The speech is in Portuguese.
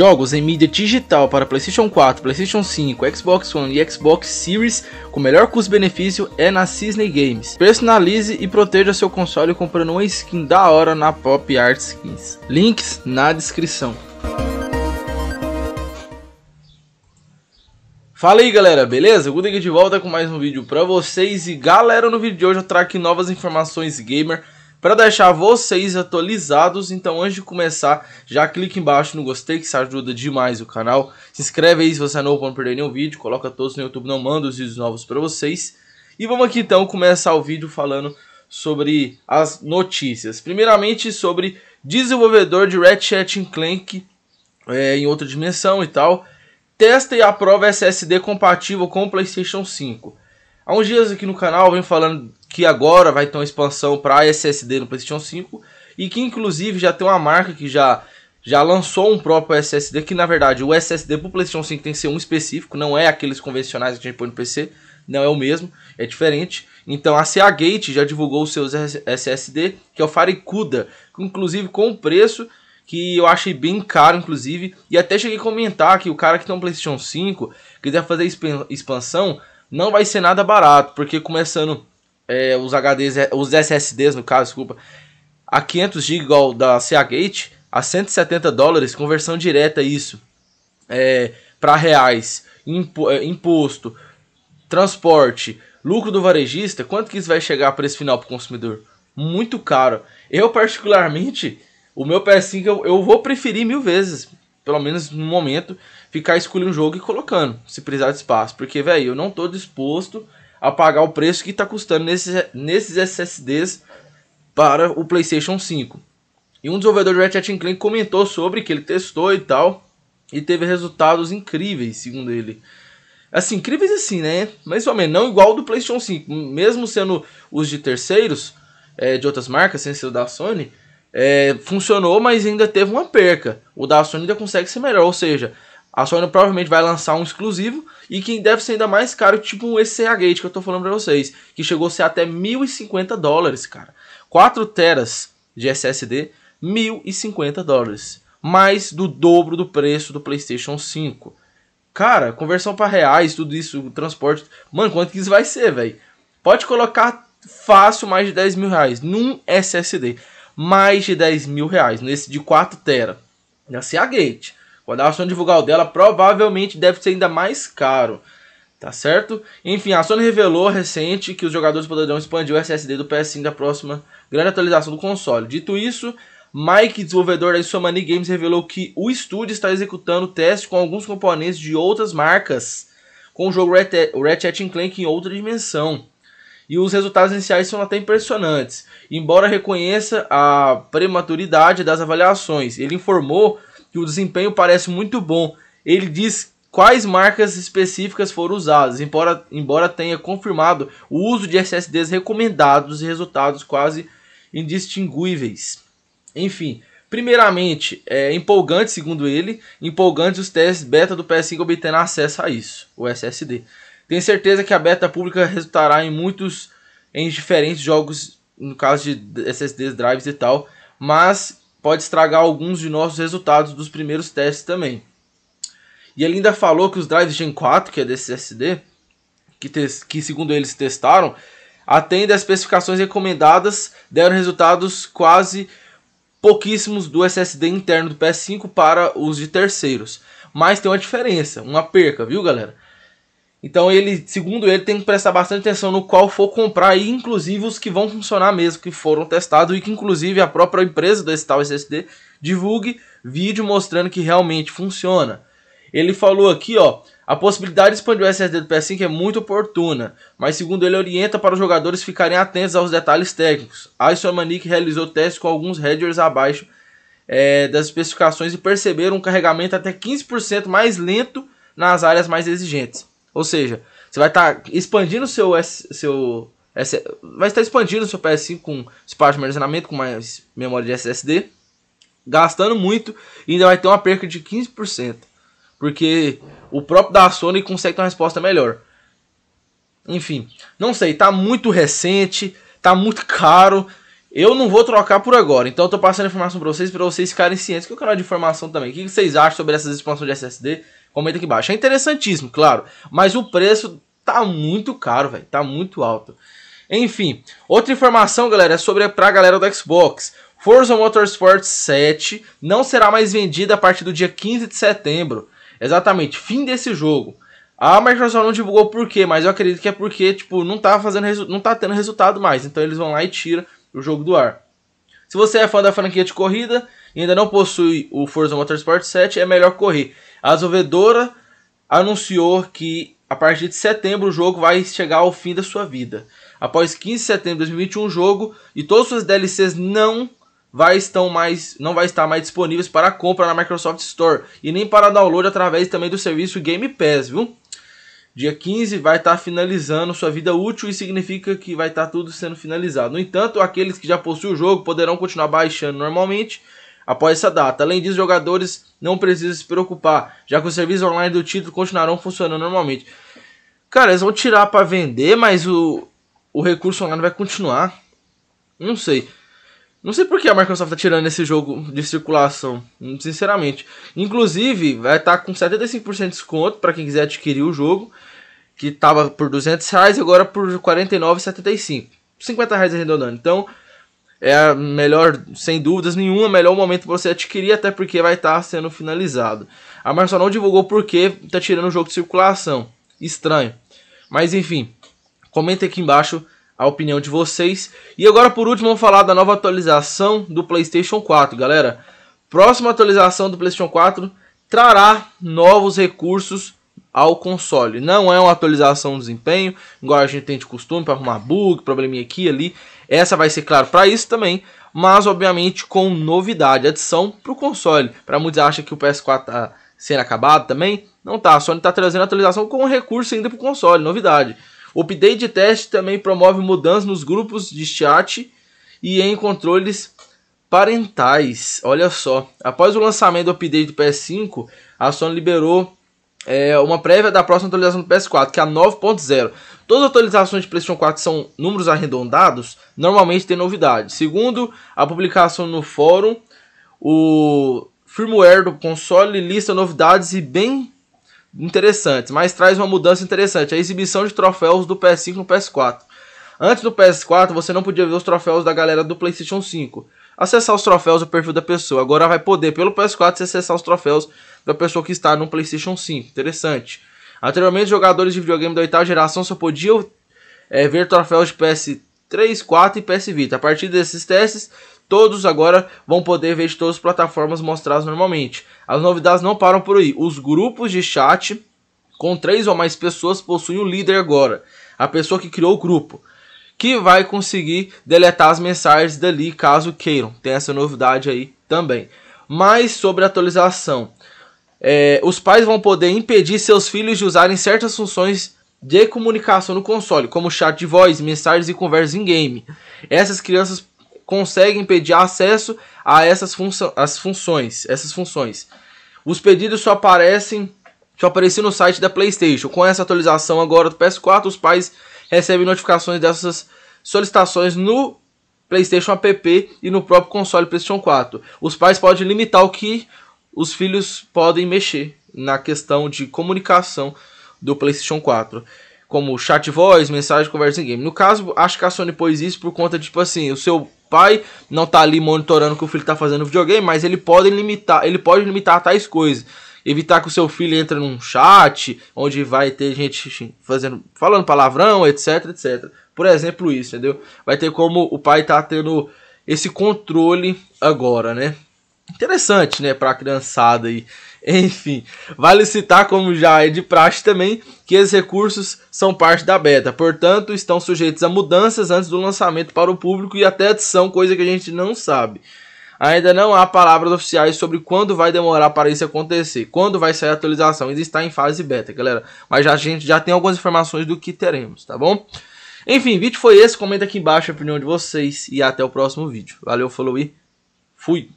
Jogos em mídia digital para PlayStation 4, PlayStation 5, Xbox One e Xbox Series com melhor custo-benefício é na Cisne Games. Personalize e proteja seu console comprando uma skin da hora na Pop Art Skins. Links na descrição. Fala aí galera, beleza? Guda aqui de volta com mais um vídeo pra vocês e galera, no vídeo de hoje eu trago aqui novas informações gamer para deixar vocês atualizados, então antes de começar, já clique embaixo no gostei, que isso ajuda demais o canal. Se inscreve aí se você é novo para não perder nenhum vídeo, coloca todos no YouTube, não manda os vídeos novos para vocês. E vamos aqui então começar o vídeo falando sobre as notícias. Primeiramente sobre desenvolvedor de Ratchet Clank é, em outra dimensão e tal. Testa e aprova SSD compatível com o PlayStation 5. Há uns dias aqui no canal eu venho falando que agora vai ter uma expansão para SSD no PlayStation 5 e que inclusive já tem uma marca que já já lançou um próprio SSD que na verdade o SSD para o PlayStation 5 tem que ser um específico, não é aqueles convencionais que a gente põe no PC, não é o mesmo, é diferente. Então a Seagate já divulgou os seus SSD, que é o Faricuda, inclusive com um preço que eu achei bem caro, inclusive, e até cheguei a comentar que o cara que tem um PlayStation 5 quiser fazer expansão, não vai ser nada barato, porque começando é, os HDs, é, os SSDs no caso, desculpa, a 500 GB igual da Seagate, a 170 dólares, conversão direta isso, é, para reais, impo, é, imposto, transporte, lucro do varejista, quanto que isso vai chegar para esse final para o consumidor? Muito caro. Eu particularmente, o meu PS5 eu, eu vou preferir mil vezes, pelo menos no momento, ficar escolhendo um jogo e colocando, se precisar de espaço, porque velho, eu não estou disposto a pagar o preço que está custando nesses, nesses SSDs para o PlayStation 5. E um desenvolvedor de Ratchet Clank comentou sobre que ele testou e tal, e teve resultados incríveis, segundo ele. Assim, incríveis assim, né? Mais ou menos, não igual do PlayStation 5. Mesmo sendo os de terceiros, é, de outras marcas, sem ser o da Sony, é, funcionou, mas ainda teve uma perca. O da Sony ainda consegue ser melhor. Ou seja, a Sony provavelmente vai lançar um exclusivo e que deve ser ainda mais caro, tipo um ECA Gate que eu tô falando pra vocês, que chegou a ser até 1.050 dólares, cara. 4 teras de SSD, 1.050 dólares. Mais do dobro do preço do PlayStation 5. Cara, conversão para reais, tudo isso, transporte. Mano, quanto que isso vai ser, velho? Pode colocar fácil mais de 10 mil reais num SSD. Mais de 10 mil reais nesse de 4 tera. Na CA Gate a Sony divulgar o dela provavelmente deve ser ainda mais caro. Tá certo? Enfim, a Sony revelou recente que os jogadores poderão expandir o SSD do PS5 da próxima grande atualização do console. Dito isso, Mike, desenvolvedor da Insomani Games, revelou que o estúdio está executando teste com alguns componentes de outras marcas, com o jogo Ratchet Clank em outra dimensão. E os resultados iniciais são até impressionantes. Embora reconheça a prematuridade das avaliações, ele informou que o desempenho parece muito bom. Ele diz quais marcas específicas foram usadas, embora, embora tenha confirmado o uso de SSDs recomendados e resultados quase indistinguíveis. Enfim, primeiramente, é empolgante, segundo ele, empolgante os testes beta do PS5 obtendo acesso a isso, o SSD. Tenho certeza que a beta pública resultará em muitos, em diferentes jogos, no caso de SSDs, drives e tal, mas pode estragar alguns de nossos resultados dos primeiros testes também. E ele ainda falou que os drives Gen 4, que é desse SSD, que, que segundo eles testaram, atendem às especificações recomendadas, deram resultados quase pouquíssimos do SSD interno do PS5 para os de terceiros. Mas tem uma diferença, uma perca, viu galera? Então ele, segundo ele, tem que prestar bastante atenção no qual for comprar e inclusive os que vão funcionar mesmo, que foram testados e que inclusive a própria empresa desse tal SSD divulgue vídeo mostrando que realmente funciona. Ele falou aqui, ó, a possibilidade de expandir o SSD do PS5 é muito oportuna, mas segundo ele orienta para os jogadores ficarem atentos aos detalhes técnicos. A Manic realizou testes com alguns headers abaixo é, das especificações e perceberam um carregamento até 15% mais lento nas áreas mais exigentes. Ou seja, você vai estar tá expandindo seu seu vai estar expandindo seu PS5 com espaço de armazenamento, com mais memória de SSD, gastando muito e ainda vai ter uma perca de 15%, porque o próprio da Sony consegue ter uma resposta melhor. Enfim, não sei, tá muito recente, tá muito caro. Eu não vou trocar por agora, então eu tô passando informação para vocês, para vocês ficarem cientes que o canal de informação também. O que vocês acham sobre essas expansões de SSD? comenta aqui embaixo. É interessantíssimo, claro, mas o preço tá muito caro, velho, tá muito alto. Enfim, outra informação, galera, é sobre pra galera do Xbox. Forza Motorsport 7 não será mais vendida a partir do dia 15 de setembro. Exatamente, fim desse jogo. A Microsoft não divulgou por quê, mas eu acredito que é porque, tipo, não tá fazendo não tá tendo resultado mais. Então eles vão lá e tira o jogo do ar. Se você é fã da franquia de corrida e ainda não possui o Forza Motorsport 7, é melhor correr. A desenvolvedora anunciou que a partir de setembro o jogo vai chegar ao fim da sua vida. Após 15 de setembro de 2021 o jogo e todas suas DLCs não vai estão mais não vai estar mais disponíveis para compra na Microsoft Store e nem para download através também do serviço Game Pass, viu? Dia 15 vai estar finalizando sua vida útil e significa que vai estar tudo sendo finalizado. No entanto, aqueles que já possuem o jogo poderão continuar baixando normalmente após essa data. Além disso, jogadores não precisam se preocupar, já que os serviços online do título continuarão funcionando normalmente. Cara, eles vão tirar para vender, mas o, o recurso online vai continuar. Não sei. Não sei por que a Microsoft tá tirando esse jogo de circulação, sinceramente. Inclusive, vai estar tá com 75% de desconto para quem quiser adquirir o jogo, que tava por 200 reais, agora por 49,75. 50 reais arredondando. Então, é a melhor, sem dúvidas nenhuma, melhor momento para você adquirir, até porque vai estar tá sendo finalizado. A Marcel não divulgou porque está tirando o jogo de circulação. Estranho. Mas enfim, comenta aqui embaixo a opinião de vocês. E agora por último vamos falar da nova atualização do PlayStation 4, galera. Próxima atualização do PlayStation 4 trará novos recursos ao console. Não é uma atualização do desempenho, igual a gente tem de costume para arrumar bug, probleminha aqui e ali. Essa vai ser, claro, para isso também, mas obviamente com novidade, adição para o console. Para muitos acham que o PS4 está sendo acabado também, não tá. A Sony está trazendo atualização com recurso ainda para o console, novidade. O update de teste também promove mudanças nos grupos de chat e em controles parentais. Olha só, após o lançamento do update do PS5, a Sony liberou é, uma prévia da próxima atualização do PS4, que é a 9.0. Todas as atualizações de PlayStation 4 são números arredondados, normalmente tem novidade. Segundo a publicação no fórum, o firmware do console lista novidades e bem interessantes, mas traz uma mudança interessante, a exibição de troféus do PS5 no PS4. Antes do PS4, você não podia ver os troféus da galera do PlayStation 5 acessar os troféus do perfil da pessoa. Agora vai poder, pelo PS4, acessar os troféus da pessoa que está no PlayStation 5. Interessante. Anteriormente, jogadores de videogame da oitava geração só podiam é, ver troféus de PS3, 4 e PS Vita. A partir desses testes, todos agora vão poder ver de todas as plataformas mostradas normalmente. As novidades não param por aí. Os grupos de chat com três ou mais pessoas possuem o um líder agora, a pessoa que criou o grupo que vai conseguir deletar as mensagens dali caso queiram. Tem essa novidade aí também. Mais sobre a atualização. É, os pais vão poder impedir seus filhos de usarem certas funções de comunicação no console, como chat de voz, mensagens e conversas em game. Essas crianças conseguem pedir acesso a essas as funções, essas funções. Os pedidos só aparecem, só apareciam no site da PlayStation. Com essa atualização agora do PS4, os pais recebe notificações dessas solicitações no PlayStation App e no próprio console PlayStation 4. Os pais podem limitar o que os filhos podem mexer na questão de comunicação do PlayStation 4, como chat voz, mensagem, conversa em game. No caso, acho que a Sony pôs isso por conta de tipo assim, o seu pai não tá ali monitorando o que o filho tá fazendo no videogame, mas ele pode limitar, ele pode limitar tais coisas evitar que o seu filho entre num chat onde vai ter gente fazendo, falando palavrão, etc, etc. Por exemplo, isso, entendeu? Vai ter como o pai tá tendo esse controle agora, né? Interessante, né, para a criançada aí. Enfim, vale citar, como já é de praxe também, que esses recursos são parte da beta, portanto, estão sujeitos a mudanças antes do lançamento para o público e até adição, coisa que a gente não sabe. Ainda não há palavras oficiais sobre quando vai demorar para isso acontecer, quando vai sair a atualização. Ainda está em fase beta, galera. Mas a gente já tem algumas informações do que teremos, tá bom? Enfim, vídeo foi esse. Comenta aqui embaixo a opinião de vocês e até o próximo vídeo. Valeu, falou e fui!